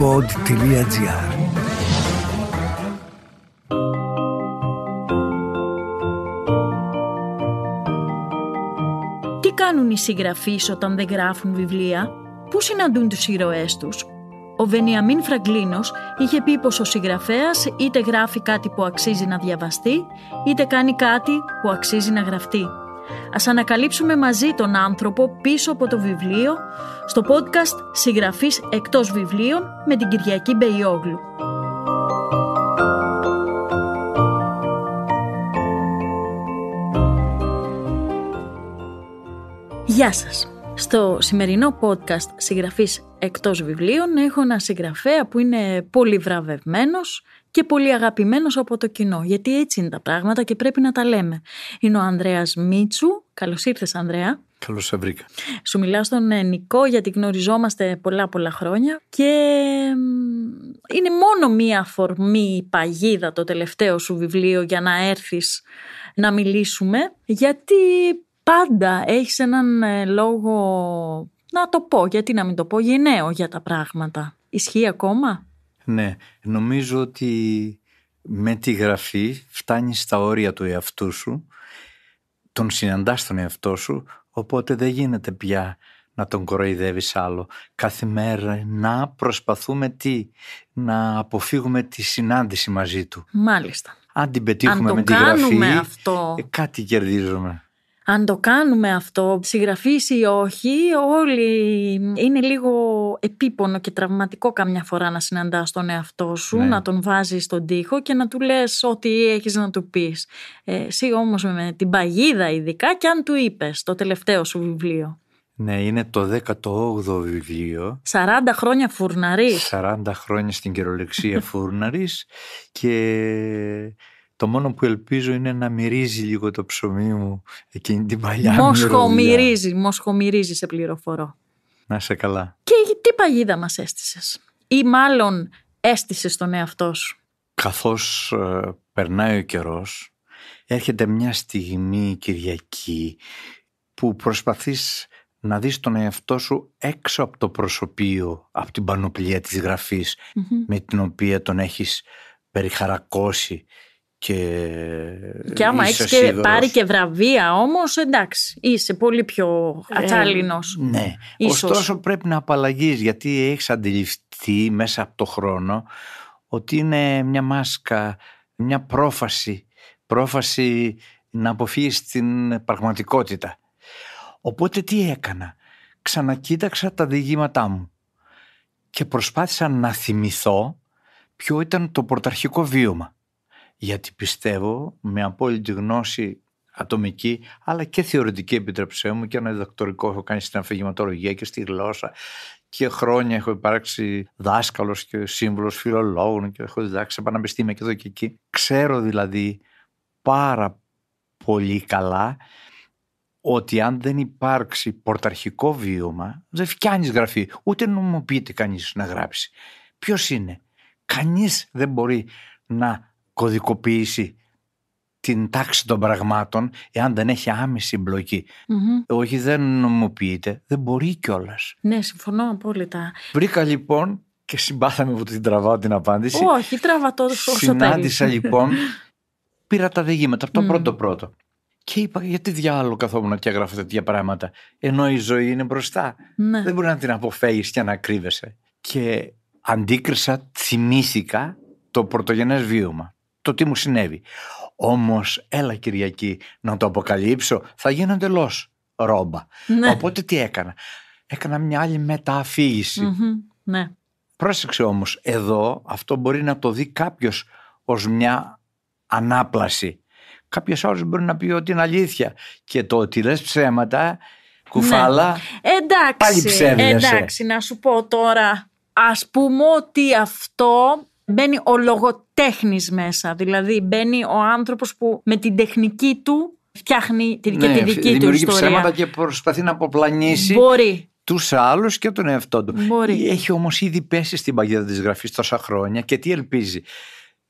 pod.gr Τι κάνουν οι συγγραφείς όταν δεν γράφουν βιβλία, πού συναντούν τους ήρωές τους. Ο Βενιαμίν Φραγκλίνος είχε πει πως ο συγγραφέας είτε γράφει κάτι που αξίζει να διαβαστεί, είτε κάνει κάτι που αξίζει να γραφτεί. Ας ανακαλύψουμε μαζί τον άνθρωπο πίσω από το βιβλίο στο podcast «Συγγραφής εκτός βιβλίων» με την Κυριακή Μπεϊόγλου. Γεια σας! Στο σημερινό podcast «Συγγραφής εκτός βιβλίων έχω ένα συγγραφέα που είναι πολύ βραβευμένος και πολύ αγαπημένος από το κοινό, γιατί έτσι είναι τα πράγματα και πρέπει να τα λέμε. Είναι ο Ανδρέας Μίτσου. Καλώς ήρθες Ανδρέα. Καλώς σε βρήκα. Σου μιλάω στον ε, Νικό γιατί γνωριζόμαστε πολλά πολλά χρόνια και είναι μόνο μία αφορμή παγίδα το τελευταίο σου βιβλίο για να έρθεις να μιλήσουμε γιατί πάντα έχεις έναν ε, λόγο να το πω. Γιατί να μην το πω γενναίο για τα πράγματα. Ισχύει ακόμα. Ναι, νομίζω ότι με τη γραφή φτάνει στα όρια του εαυτού σου, τον συναντάς τον εαυτό σου, οπότε δεν γίνεται πια να τον κοροϊδεύεις άλλο. Κάθε μέρα να προσπαθούμε τι, να αποφύγουμε τη συνάντηση μαζί του. Μάλιστα. Αν την πετύχουμε με τη γραφή, αυτό... Ε, κάτι κερδίζουμε αν το κάνουμε αυτό, συγγραφείς ή όχι, όλοι είναι λίγο επίπονο και τραυματικό καμιά φορά να συναντάς τον εαυτό σου, ναι. να τον βάζεις στον τοίχο και να του λες ό,τι έχεις να του πεις. εσύ όμως με την παγίδα ειδικά και αν του είπες το τελευταίο σου βιβλίο. Ναι, είναι το 18ο βιβλίο. 40 χρόνια φουρναρής. 40 χρόνια στην καιρολεξία φούρναρης και το μόνο που ελπίζω είναι να μυρίζει λίγο το ψωμί μου εκείνη την παλιά Μοσχομυρίζει, μοσχομυρίζει σε πληροφορώ. Να είσαι καλά. Και τι παγίδα μας έστησες ή μάλλον έστησες τον εαυτό σου. Καθώς ε, περνάει ο καιρός έρχεται μια στιγμή Κυριακή που προσπαθείς να δεις τον εαυτό σου έξω από το προσωπείο, από την πανοπλία της γραφης με την οποία τον έχεις περιχαρακώσει και. Και άμα έχεις και πάρει και βραβεία όμως, εντάξει, είσαι πολύ πιο ατσάλινο. Ε, ναι. Ίσως. Ωστόσο πρέπει να απαλλαγείς γιατί έχεις αντιληφθεί μέσα από το χρόνο ότι είναι μια μάσκα, μια πρόφαση. Πρόφαση να αποφύγεις την πραγματικότητα. Οπότε τι έκανα. Ξανακοίταξα τα διηγήματά μου και προσπάθησα να θυμηθώ ποιο ήταν το πρωταρχικό βίωμα γιατί πιστεύω με απόλυτη γνώση ατομική αλλά και θεωρητική επιτρέψέ μου και ένα διδακτορικό έχω κάνει στην αφηγηματολογία και στη γλώσσα και χρόνια έχω υπάρξει δάσκαλος και σύμβουλος φιλολόγων και έχω διδάξει σε πανεπιστήμια και εδώ και εκεί. Ξέρω δηλαδή πάρα πολύ καλά ότι αν δεν υπάρξει πορταρχικό βίωμα δεν φτιάνει γραφή ούτε νομοποιείται κανείς να γράψει. Ποιος είναι. Κανείς δεν μπορεί να κωδικοποιήσει την τάξη των πραγμάτων εάν δεν έχει άμεση Όχι δεν νομοποιείται, δεν μπορεί κιόλας. Ναι, συμφωνώ απόλυτα. Βρήκα λοιπόν και συμπάθαμε που την τραβάω την απάντηση. Όχι, τραβά το Συνάντησα λοιπόν, πήρα τα διηγήματα από το πρώτο πρώτο. Και είπα, γιατί διάλογο καθόμουν και έγραφα τέτοια πράγματα. Ενώ η ζωή είναι μπροστά. Ναι. Δεν μπορεί να την αποφέγεις και να κρύβεσαι. Και αντίκρισα, θυμήθηκα το πρωτογενές βίωμα το τι μου συνέβη. Όμως έλα Κυριακή να το αποκαλύψω θα γίνω εντελώς ρόμπα. Ναι. Οπότε τι έκανα. Έκανα μια άλλη μεταφυγηση Ναι. Πρόσεξε όμως εδώ αυτό μπορεί να το δει κάποιος ως μια ανάπλαση. Κάποιος άλλος μπορεί να πει ότι είναι αλήθεια. Και το ότι λες ψέματα, κουφάλα. Ναι. Εντάξει, πάλι ψεύδιασε. Εντάξει, να σου πω τώρα. Ας πούμε ότι αυτό μπαίνει ο λογοτέχνης μέσα. Δηλαδή μπαίνει ο άνθρωπος που με την τεχνική του φτιάχνει την, ναι, και τη δική ναι, του ιστορία. Δημιουργεί ψέματα και προσπαθεί να αποπλανήσει. Μπορεί τους άλλους και τον εαυτό του. Μπορεί. Έχει όμως ήδη πέσει στην παγίδα της γραφής τόσα χρόνια και τι ελπίζει.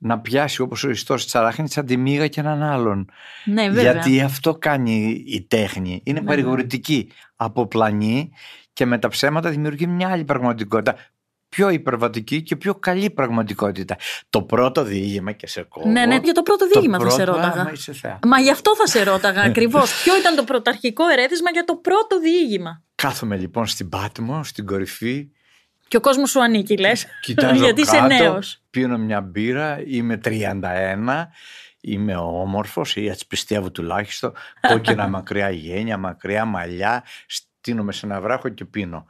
Να πιάσει όπως ο ιστός τσαράχνη σαν τη μύγα και έναν άλλον. Ναι, βέβαια. Γιατί αυτό κάνει η τέχνη. Είναι ναι, παρηγορητική. Αποπλανεί και με τα ψέματα δημιουργεί μια άλλη πραγματικότητα πιο υπερβατική και πιο καλή πραγματικότητα. Το πρώτο διήγημα και σε κόβω. Ναι, ναι, για το πρώτο διήγημα θα σε ρώταγα. Μα γι' αυτό θα σε ρώταγα ακριβώς. Ποιο ήταν το πρωταρχικό ερέθισμα για το πρώτο διήγημα. Κάθομαι λοιπόν στην Πάτμο, στην κορυφή. Και ο κόσμος σου ανήκει, λες. γιατί είσαι νέος. Πίνω μια μπύρα, είμαι 31. Είμαι όμορφος, ή έτσι πιστεύω τουλάχιστον. Κόκκινα μακριά γένια, μακριά μαλλιά. Στείνομαι σε ένα βράχο και πίνω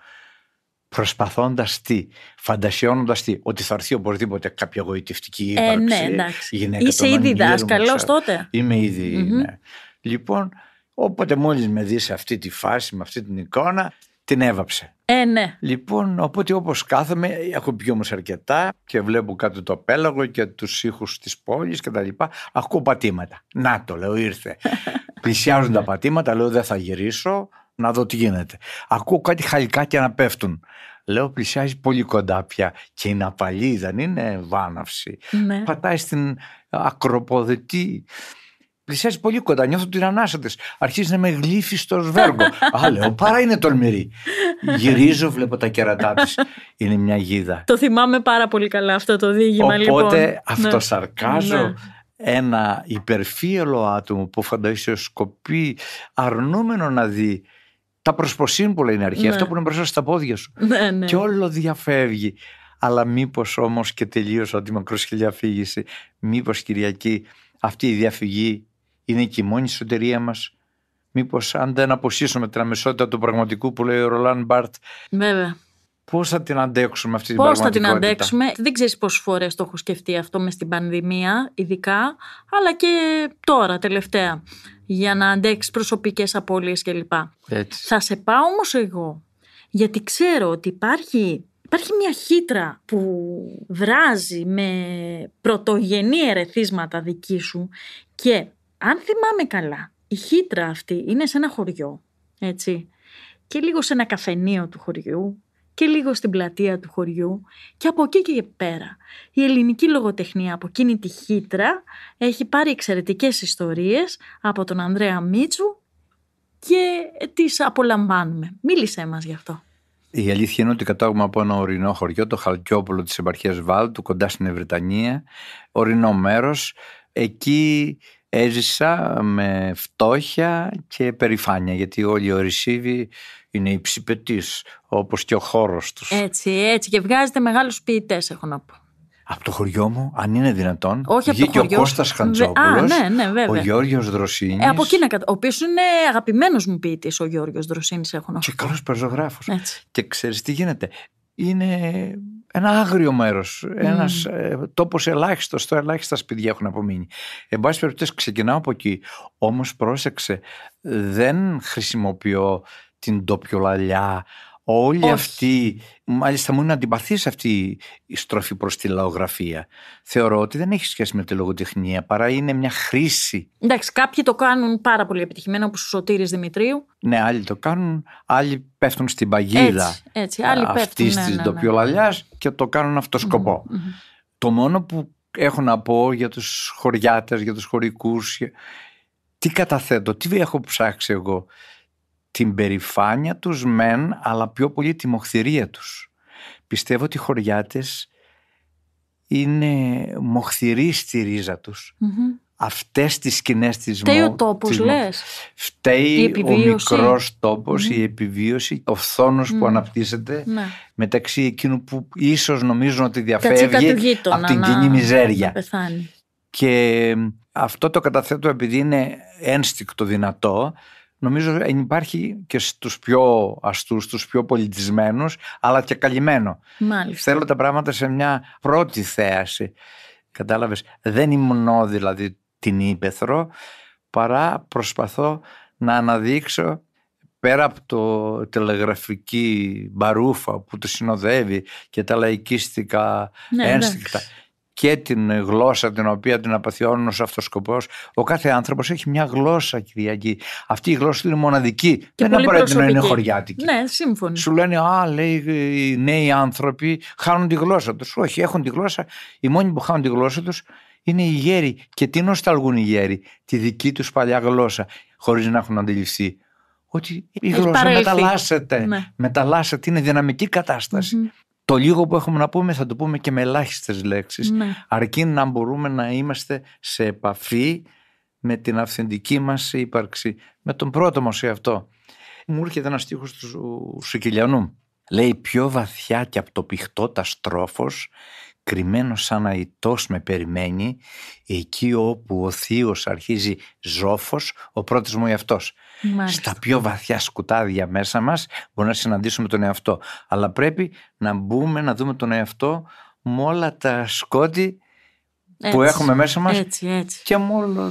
προσπαθώντας τι, φαντασιώνοντας τι, ότι θα έρθει οπωσδήποτε κάποια γοητευτική ε, ναι, εντάξει. Γυναίκα Είσαι ήδη δάσκαλο τότε. Είμαι ήδη, mm-hmm. ναι. Λοιπόν, όποτε μόλις με δεις σε αυτή τη φάση, με αυτή την εικόνα, την έβαψε. Ε, ναι. Λοιπόν, οπότε όπως κάθομαι, έχω πει όμως αρκετά και βλέπω κάτω το πέλαγο και τους ήχους της πόλης λοιπά, Ακούω πατήματα. Να το λέω, ήρθε. Πλησιάζουν τα πατήματα, λέω δεν θα γυρίσω να δω τι γίνεται. Ακούω κάτι χαλικάκια να πέφτουν. Λέω πλησιάζει πολύ κοντά πια και είναι απαλή, δεν είναι βάναυση. Ναι. Πατάει στην ακροποδετή. Πλησιάζει πολύ κοντά, νιώθω την ανάσα τη. Αρχίζει να με γλύφει στο σβέργο. Α, λέω, παρά είναι τολμηρή. Γυρίζω, βλέπω τα κερατά της. Είναι μια γίδα. Το θυμάμαι πάρα πολύ καλά αυτό το δίγημα, λοιπόν. Οπότε ναι. αυτοσαρκάζω. Ναι. Ένα υπερφύελο άτομο που φαντασιοσκοπεί αρνούμενο να δει τα προσποσύμπολα είναι αρχαία. Ναι. Αυτό που είναι μπροστά στα πόδια σου. Ναι, ναι. Και όλο διαφεύγει. Αλλά μήπως όμως και τελείωσα ότι τη μακροσχελιά αφήγηση, μήπως Κυριακή αυτή η διαφυγή είναι και η μόνη σωτερία μας. Μήπως αν δεν αποσύσουμε την αμεσότητα του πραγματικού που λέει ο Ρολάν Μπαρτ. Βέβαια. Πώς θα την αντέξουμε αυτή την πώς Πώ θα την αντέξουμε. Δεν ξέρεις πόσες φορές το έχω σκεφτεί αυτό μες στην πανδημία, ειδικά, αλλά και τώρα, τελευταία. Για να αντέξεις προσωπικές απώλειες κλπ. Θα σε πάω όμως εγώ, γιατί ξέρω ότι υπάρχει. Υπάρχει μια χύτρα που βράζει με πρωτογενή ερεθίσματα δική σου και αν θυμάμαι καλά, η χύτρα αυτή είναι σε ένα χωριό, έτσι, και λίγο σε ένα καφενείο του χωριού, και λίγο στην πλατεία του χωριού και από εκεί και πέρα. Η ελληνική λογοτεχνία από εκείνη τη χύτρα έχει πάρει εξαιρετικές ιστορίες από τον Ανδρέα Μίτσου και τις απολαμβάνουμε. Μίλησέ μας γι' αυτό. Η αλήθεια είναι ότι κατάγομαι από ένα ορεινό χωριό, το Χαλκιόπουλο της επαρχίας Βάλτου, κοντά στην Ευρετανία, ορεινό μέρος. Εκεί έζησα με φτώχεια και περηφάνεια, γιατί όλοι οι Ορισίβοι είναι υψηπετής, όπως και ο χώρος τους. Έτσι, έτσι και βγάζετε μεγάλους ποιητές έχω να πω. Από το χωριό μου, αν είναι δυνατόν. Όχι από το χωριό. ο Κώστα Χαντζόπουλο. Ναι, ναι, βέβαια. Ο Γιώργο Δροσίνης. Ε, από εκεί Ο οποίος είναι αγαπημένος μου ποιητής, ο Γιώργο Δροσίνης, έχω να πω. Και καλός πεζογράφος. Και ξέρεις τι γίνεται. Είναι ένα άγριο μέρος. Ένας ε, τόπος ελάχιστος. Το ελάχιστα σπίτια έχουν απομείνει. Εν πάση περιπτώσει, ξεκινάω από εκεί. Όμως πρόσεξε, δεν χρησιμοποιώ την ντοπιολαλιά, Όλη Όχι. αυτή, μάλιστα μου είναι αντιπαθής αυτή η στροφή προς τη λαογραφία. Θεωρώ ότι δεν έχει σχέση με τη λογοτεχνία, παρά είναι μια χρήση. Εντάξει, κάποιοι το κάνουν πάρα πολύ επιτυχημένο, όπως ο Σωτήρης Δημητρίου. Ναι, άλλοι το κάνουν, άλλοι πέφτουν στην παγίδα αυτή τη ντοπιολαλιά αυτής της ναι, ναι, ναι. και το κάνουν αυτό Mm-hmm, mm-hmm. Το μόνο που έχω να πω για τους χωριάτες, για τους χωρικούς, τι καταθέτω, τι έχω ψάξει εγώ την περηφάνεια τους μεν, αλλά πιο πολύ τη μοχθηρία τους. Πιστεύω ότι οι χωριάτες είναι μοχθηροί στη ρίζα τους. Mm-hmm. Αυτές τις σκηνές της Φταίει ο τόπος λες. Φταίει ο μικρός η επιβίωση, ο φθονος που αναπτύσσεται ναι. μεταξύ εκείνου που ίσως νομίζουν ότι διαφεύγει από την κοινή μιζέρια. και αυτό το καταθέτω επειδή είναι ένστικτο δυνατό νομίζω υπάρχει και στους πιο αστούς, στους πιο πολιτισμένους, αλλά και καλυμμένο. Μάλιστα. Θέλω τα πράγματα σε μια πρώτη θέαση. Κατάλαβες, δεν υμνώ δηλαδή την ύπεθρο, παρά προσπαθώ να αναδείξω πέρα από το τηλεγραφική μπαρούφα που το συνοδεύει και τα λαϊκίστικα ναι, ένστικτα και την γλώσσα την οποία την απαθιώνουν ως αυτός σκοπός. Ο κάθε άνθρωπος έχει μια γλώσσα Κυριακή. Αυτή η γλώσσα είναι μοναδική. Και δεν απαραίτητο να είναι χωριάτικη. Ναι, σύμφωνο. Σου λένε, α, λέει, οι νέοι άνθρωποι χάνουν τη γλώσσα τους. Όχι, έχουν τη γλώσσα. Οι μόνοι που χάνουν τη γλώσσα τους είναι οι γέροι. Και τι νοσταλγούν οι γέροι. Τη δική τους παλιά γλώσσα. Χωρίς να έχουν αντιληφθεί ότι η γλώσσα μεταλλάσσεται. Ναι. Μεταλλάσσεται, είναι δυναμική το λίγο που έχουμε να πούμε θα το πούμε και με ελάχιστες λέξεις ναι. αρκεί να μπορούμε να είμαστε σε επαφή με την αυθεντική μας ύπαρξη με τον πρώτο μας αυτό μου έρχεται ένας στίχος του Σικηλιανού. λέει πιο βαθιά και από το πηχτό τα στρόφος κρυμμένο σαν αητός με περιμένει εκεί όπου ο θείος αρχίζει ζόφος ο πρώτος μου εαυτός. Στα πιο βαθιά σκουτάδια μέσα μας μπορούμε να συναντήσουμε τον εαυτό. Αλλά πρέπει να μπούμε να δούμε τον εαυτό με όλα τα σκότη έτσι, που έχουμε μέσα μας και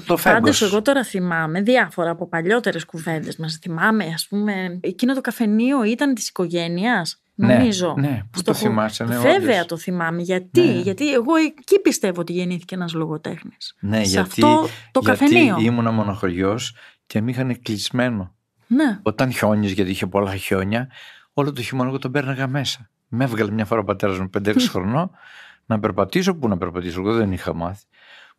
το φέγγος. Πάντως εγώ τώρα θυμάμαι διάφορα από παλιότερες κουβέντες μας. Θυμάμαι ας πούμε εκείνο το καφενείο ήταν της οικογένειας. Ναι, νομίζω. Ναι, Πού το, θυμάσαι, ναι, Βέβαια όλες. το θυμάμαι. Γιατί, ναι. γιατί εγώ εκεί πιστεύω ότι γεννήθηκε ένας λογοτέχνης. Ναι, Σε αυτό το γιατί ήμουν ήμουνα μοναχωριός και με είχαν κλεισμένο. Ναι. Όταν χιόνιζε, γιατί είχε πολλά χιόνια, όλο το χειμώνα εγώ τον πέρναγα μέσα. Με έβγαλε μια φορά ο πατέρας μου 5-6 χρονών να περπατήσω, πού να περπατήσω, εγώ δεν είχα μάθει.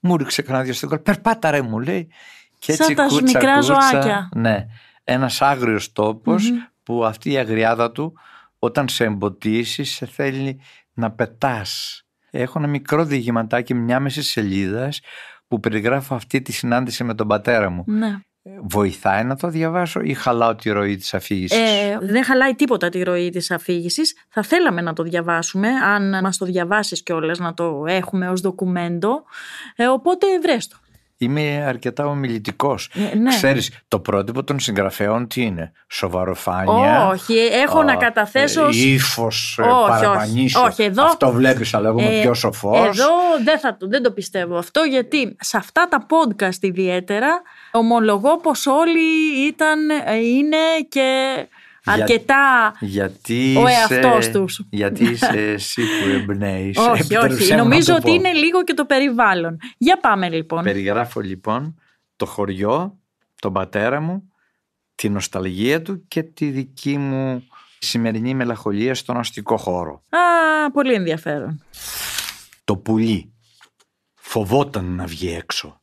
Μου ρίξε κανένα δυο Περπάτα ρε μου λέει. Και έτσι Σαν τα κούτσα, ζωάκια. Ναι, ένας άγριος που αυτή η αγριάδα του όταν σε εμποτίσει σε θέλει να πετάς. Έχω ένα μικρό διηγηματάκι μια μεση σελίδας που περιγράφω αυτή τη συνάντηση με τον πατέρα μου. Ναι. Βοηθάει να το διαβάσω ή χαλάω τη ροή της αφήγησης. Ε, δεν χαλάει τίποτα τη ροή της αφήγησης. Θα θέλαμε να το διαβάσουμε, αν μας το διαβάσεις κιόλας, να το έχουμε ως δοκουμέντο ε, οπότε βρες είμαι αρκετά ομιλητικός. Ε, ναι. Ξέρεις, το πρότυπο των συγγραφέων τι είναι, σοβαροφάνεια. Όχι, έχω ε, να καταθέσω. Ε, ύφο, παραπανίσιο Όχι, εδώ. Αυτό βλέπεις, αλλά εγώ είμαι πιο σοφός. Εδώ δεν, θα, δεν το πιστεύω αυτό, γιατί σε αυτά τα podcast ιδιαίτερα ομολογώ πως όλοι ήταν, είναι και αρκετά ο εαυτός τους. Γιατί είσαι εσύ που εμπνέεις. όχι, όχι. Νομίζω ότι είναι λίγο και το περιβάλλον. Για πάμε λοιπόν. Περιγράφω λοιπόν το χωριό, τον πατέρα μου, τη νοσταλγία του και τη δική μου σημερινή μελαχολία στον αστικό χώρο. Α, πολύ ενδιαφέρον. Το πουλί φοβόταν να βγει έξω.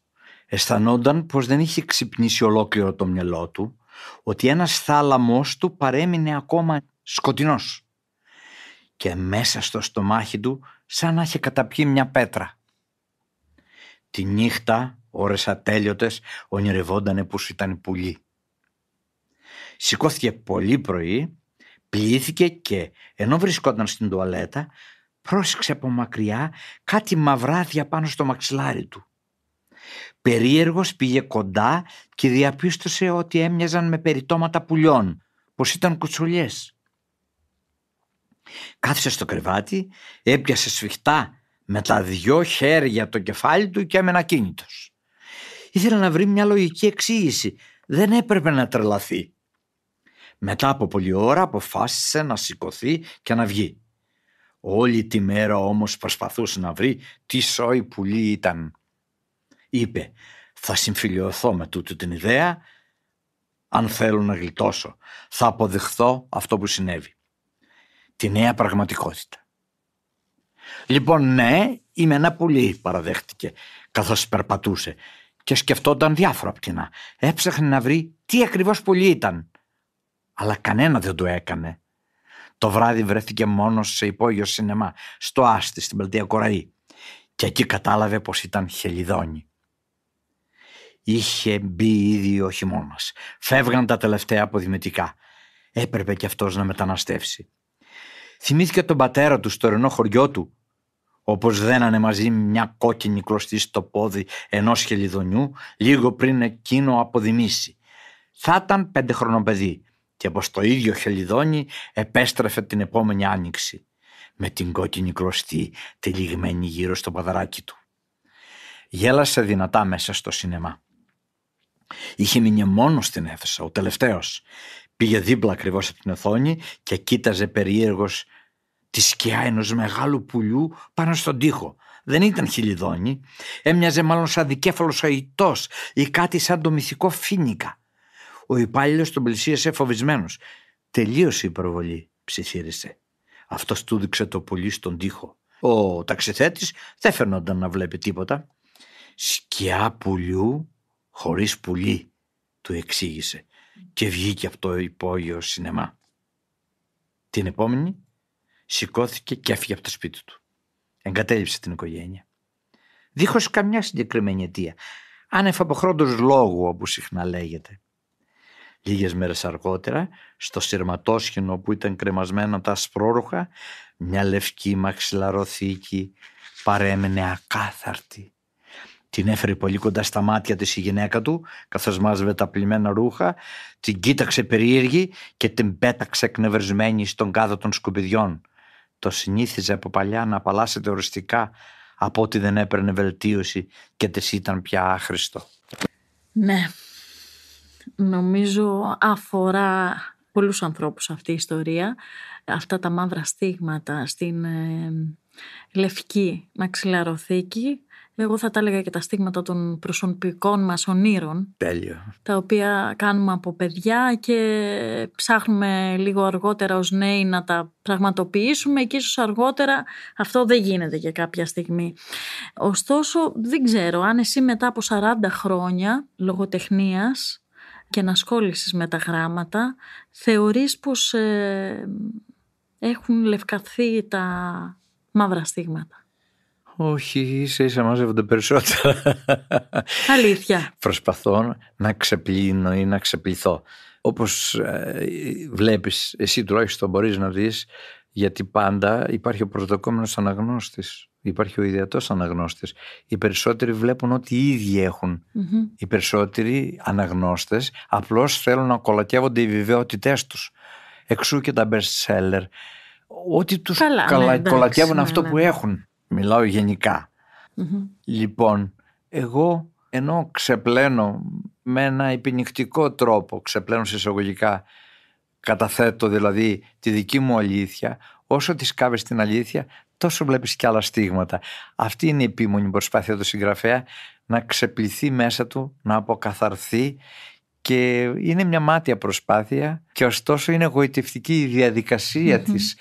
Αισθανόταν πως δεν είχε ξυπνήσει ολόκληρο το μυαλό του ότι ένας θάλαμος του παρέμεινε ακόμα σκοτεινός και μέσα στο στομάχι του σαν να είχε καταπιεί μια πέτρα. Τη νύχτα, ώρες ατέλειωτες, ονειρευόντανε πως ήταν πουλί. Σηκώθηκε πολύ πρωί, πλήθηκε και ενώ βρισκόταν στην τουαλέτα, πρόσεξε από μακριά κάτι μαυράδια πάνω στο μαξιλάρι του. Περίεργος πήγε κοντά και διαπίστωσε ότι έμοιαζαν με περιτώματα πουλιών, πως ήταν κουτσουλιές. Κάθισε στο κρεβάτι, έπιασε σφιχτά με τα δυο χέρια το κεφάλι του και έμενα κίνητος. Ήθελε να βρει μια λογική εξήγηση. Δεν έπρεπε να τρελαθεί. Μετά από πολλή ώρα αποφάσισε να σηκωθεί και να βγει. Όλη τη μέρα όμως προσπαθούσε να βρει τι σόι πουλί ήταν είπε «Θα συμφιλειωθώ με τούτη την ιδέα αν θέλω να γλιτώσω. Θα αποδεχθώ αυτό που συνέβη. Τη νέα πραγματικότητα». Λοιπόν, ναι, είμαι ένα πουλί, παραδέχτηκε, καθώς περπατούσε και σκεφτόταν διάφορα πτηνά. Έψαχνε να βρει τι ακριβώς πουλί ήταν. Αλλά κανένα δεν το έκανε. Το βράδυ βρέθηκε μόνος σε υπόγειο σινεμά, στο Άστι, στην πλατεία Κοραή. Και εκεί κατάλαβε πως ήταν χελιδόνι. Είχε μπει ήδη ο χειμώνας. Φεύγαν τα τελευταία αποδημητικά. Έπρεπε κι αυτός να μεταναστεύσει. Θυμήθηκε τον πατέρα του στο ρενό χωριό του, όπως δένανε μαζί μια κόκκινη κλωστή στο πόδι ενός χελιδονιού λίγο πριν εκείνο αποδημήσει. Θα ήταν πέντε παιδί και πως το ίδιο χελιδόνι επέστρεφε την επόμενη άνοιξη με την κόκκινη κλωστή τυλιγμένη γύρω στο παδαράκι του. Γέλασε δυνατά μέσα στο σινεμά. Είχε μείνει μόνος στην αίθουσα, ο τελευταίος. Πήγε δίπλα ακριβώς από την οθόνη και κοίταζε περίεργος τη σκιά ενός μεγάλου πουλιού πάνω στον τοίχο. Δεν ήταν χιλιδόνι, έμοιαζε μάλλον σαν δικέφαλος αϊτός ή κάτι σαν το μυθικό φίνικα. Ο υπάλληλος τον πλησίασε φοβισμένος. Τελείωσε η προβολή, ψιθύρισε. Αυτός του δείξε το πουλί στον τοίχο. Ο ταξιθέτης δεν φαίνονταν να βλέπει τίποτα. Σκιά πουλιού χωρίς πουλί, του εξήγησε και βγήκε από το υπόγειο σινεμά. Την επόμενη σηκώθηκε και έφυγε από το σπίτι του. Εγκατέλειψε την οικογένεια. Δίχως καμιά συγκεκριμένη αιτία. Άνευ αποχρόντος λόγου όπως συχνά λέγεται. Λίγες μέρες αργότερα, στο σειρματόσχηνο που ήταν κρεμασμένα τα σπρόρουχα, μια λευκή μαξιλαροθήκη παρέμενε ακάθαρτη την έφερε πολύ κοντά στα μάτια της η γυναίκα του, καθώς μάζευε τα πλημμένα ρούχα, την κοίταξε περίεργη και την πέταξε εκνευρισμένη στον κάδο των σκουπιδιών. Το συνήθιζε από παλιά να απαλλάσσεται οριστικά από ό,τι δεν έπαιρνε βελτίωση και της ήταν πια άχρηστο. Ναι, νομίζω αφορά πολλούς ανθρώπους αυτή η ιστορία, αυτά τα μαύρα στίγματα στην ε, λευκή μαξιλαροθήκη εγώ θα τα έλεγα και τα στίγματα των προσωπικών μας ονείρων. Τέλειο. Τα οποία κάνουμε από παιδιά και ψάχνουμε λίγο αργότερα ως νέοι να τα πραγματοποιήσουμε και ίσως αργότερα αυτό δεν γίνεται για κάποια στιγμή. Ωστόσο δεν ξέρω αν εσύ μετά από 40 χρόνια λογοτεχνίας και ανασχόλησης με τα γράμματα θεωρείς πως ε, έχουν λευκαθεί τα μαύρα στίγματα. Όχι, ίσα ίσα μαζεύονται περισσότερα. Αλήθεια. Προσπαθώ να ξεπλύνω ή να ξεπληθώ. Όπως ε, βλέπεις, εσύ τουλάχιστον μπορείς να δεις, γιατί πάντα υπάρχει ο προσδοκόμενος αναγνώστης. Υπάρχει ο ιδιατός αναγνώστης. Οι περισσότεροι βλέπουν ότι οι ίδιοι Οι περισσότεροι αναγνώστες απλώς θέλουν να κολακεύονται οι βιβαιότητές τους. Εξού και τα best seller. Ότι τους Καλά, ναι, κολακεύουν ναι, αυτό ναι, που έχουν. Μιλάω Λοιπόν, εγώ ενώ ξεπλένω με ένα υπηνικτικό τρόπο, ξεπλένω σε εισαγωγικά, καταθέτω δηλαδή τη δική μου αλήθεια, όσο τη σκάβεις την αλήθεια, τόσο βλέπεις και άλλα στίγματα. Αυτή είναι η επίμονη προσπάθεια του συγγραφέα να ξεπληθεί μέσα του, να αποκαθαρθεί και είναι μια μάτια προσπάθεια και ωστόσο είναι εγωιτευτική η διαδικασία της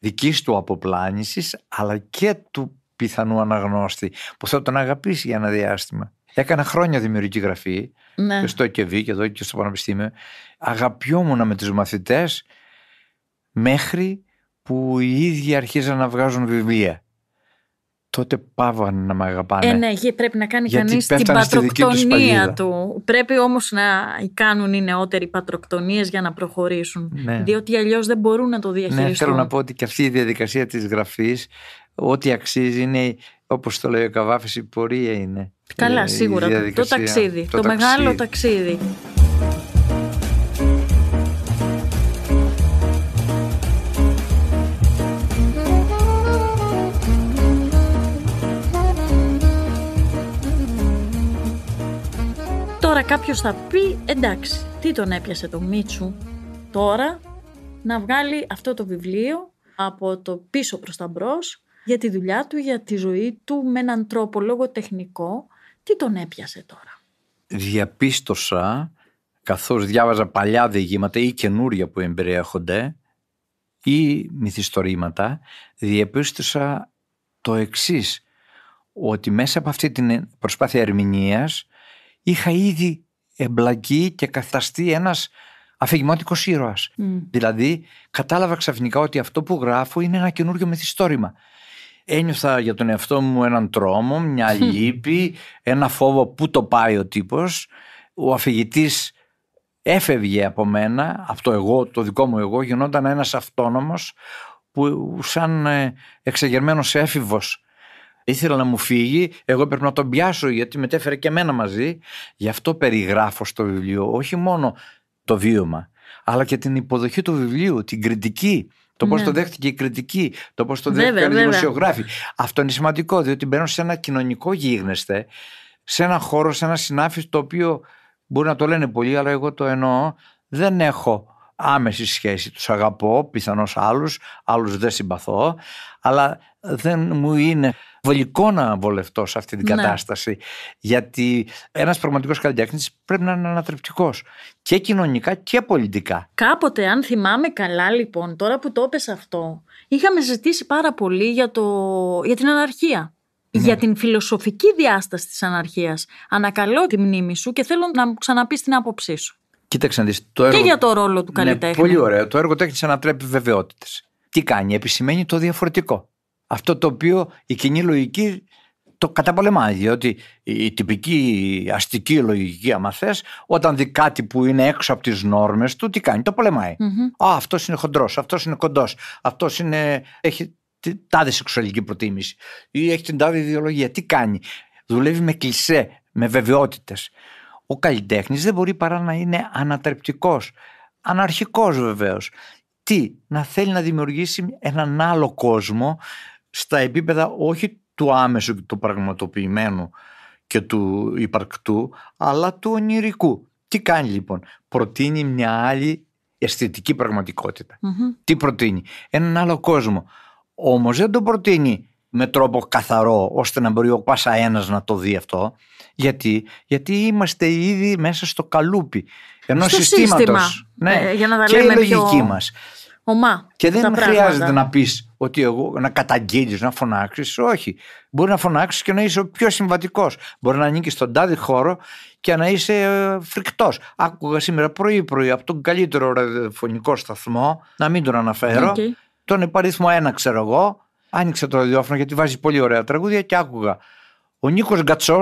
δικής του αποπλάνησης αλλά και του πιθανού αναγνώστη που θα τον αγαπήσει για ένα διάστημα. Έκανα χρόνια δημιουργική γραφή ναι. και στο ΕΚΕΒΗ και εδώ και στο Πανεπιστήμιο. Αγαπιόμουν με τους μαθητές μέχρι που οι ίδιοι αρχίζαν να βγάζουν βιβλία τότε πάβανε να με αγαπάνε. Ε, ναι, πρέπει να κάνει κανείς την πατροκτονία του, Πρέπει όμως να κάνουν οι νεότεροι πατροκτονίες για να προχωρήσουν. Ναι. Διότι αλλιώς δεν μπορούν να το ναι, διαχειριστούν. Ναι, θέλω να πω ότι και αυτή η διαδικασία της γραφής, ό,τι αξίζει είναι, όπως το λέει ο Καβάφης, η πορεία είναι. Καλά, ε, σίγουρα. το ταξίδι. Το, μεγάλο ταξίδι. Τώρα κάποιος θα πει εντάξει, τι τον έπιασε τον Μίτσου τώρα να βγάλει αυτό το βιβλίο από το πίσω προς τα μπρος για τη δουλειά του, για τη ζωή του με έναν τρόπο τεχνικό Τι τον έπιασε τώρα. Διαπίστωσα, καθώς διάβαζα παλιά διηγήματα ή καινούρια που εμπεριέχονται ή μυθιστορήματα, διαπίστωσα το εξής, ότι μέσα από αυτή την προσπάθεια ερμηνείας είχα ήδη εμπλακεί και καθαστεί ένας αφηγηματικός ήρωας. Δηλαδή κατάλαβα ξαφνικά ότι αυτό που γράφω είναι ένα καινούριο μυθιστόρημα. Ένιωθα για τον εαυτό μου έναν τρόμο, μια λύπη, ένα φόβο που το πάει ο τύπος. Ο αφηγητής έφευγε από μένα, από το εγώ, το δικό μου εγώ, γινόταν ένας αυτόνομος που σαν ε, εξεγερμένος έφηβος Ήθελα να μου φύγει, εγώ πρέπει να τον πιάσω γιατί μετέφερε και εμένα μαζί. Γι' αυτό περιγράφω στο βιβλίο όχι μόνο το βίωμα, αλλά και την υποδοχή του βιβλίου, την κριτική. Το πώς ναι. το δέχτηκε η κριτική, το πώς το δέχτηκαν οι δημοσιογράφοι. Αυτό είναι σημαντικό, διότι μπαίνω σε ένα κοινωνικό γίγνεσθε, σε ένα χώρο, σε ένα συνάφι, το οποίο μπορεί να το λένε πολλοί, αλλά εγώ το εννοώ. Δεν έχω άμεση σχέση. Τους αγαπώ, πιθανώς άλλους, άλλους δεν συμπαθώ, αλλά δεν μου είναι βολικό να βολευτώ σε αυτή την ναι. κατάσταση. Γιατί ένας πραγματικός καλλιτέχνης πρέπει να είναι ανατρεπτικός και κοινωνικά και πολιτικά. Κάποτε, αν θυμάμαι καλά λοιπόν, τώρα που το έπες αυτό, είχαμε ζητήσει πάρα πολύ για, το... για την αναρχία. Ναι. Για την φιλοσοφική διάσταση της αναρχίας. Ανακαλώ τη μνήμη σου και θέλω να μου ξαναπείς την άποψή σου. Κοίταξε να το έργο... Και για το ρόλο του καλλιτέχνη. Ναι, πολύ ωραίο. Το έργο τέχνης ανατρέπει βεβαιότητες. Τι κάνει, επισημαίνει το διαφορετικό. Αυτό το οποίο η κοινή λογική το καταπολεμάει. Διότι η τυπική αστική λογική, άμα θες, όταν δει κάτι που είναι έξω από τις νόρμες του, τι κάνει, το πολεμάει. αυτός είναι χοντρός, αυτός είναι κοντός, αυτός είναι... έχει την τάδε σεξουαλική προτίμηση ή έχει την τάδε ιδεολογία. Τι κάνει, δουλεύει με κλισέ, με βεβαιότητες ο καλλιτέχνης δεν μπορεί παρά να είναι ανατρεπτικός, αναρχικός βεβαίως. Τι, να θέλει να δημιουργήσει έναν άλλο κόσμο στα επίπεδα όχι του άμεσου και του πραγματοποιημένου και του υπαρκτού, αλλά του ονειρικού. Τι κάνει λοιπόν, προτείνει μια άλλη αισθητική Τι προτείνει, έναν άλλο κόσμο. Όμως δεν το προτείνει με τρόπο καθαρό ώστε να μπορεί ο πάσα ένας να το δει αυτό. Γιατί, γιατί είμαστε ήδη μέσα στο καλούπι ενός συστήματος. Σύστημα. Ναι, ε, για να τα και η λογική πιο... μας. Ομά, και δεν χρειάζεται να πεις ότι εγώ να καταγγείλεις, να φωνάξεις. Όχι. Μπορεί να φωνάξεις και να είσαι ο πιο συμβατικός. Μπορεί να ανήκεις στον τάδι χώρο και να είσαι ε, φρικτός. Άκουγα σήμερα πρωί πρωί από τον καλύτερο ραδιοφωνικό σταθμό, να μην τον αναφέρω, τον επαρίθμο ένα ξέρω εγώ, Ανοίξε το ραδιόφωνο γιατί βάζει πολύ ωραία τραγούδια και άκουγα. Ο Νίκος Γκατσός,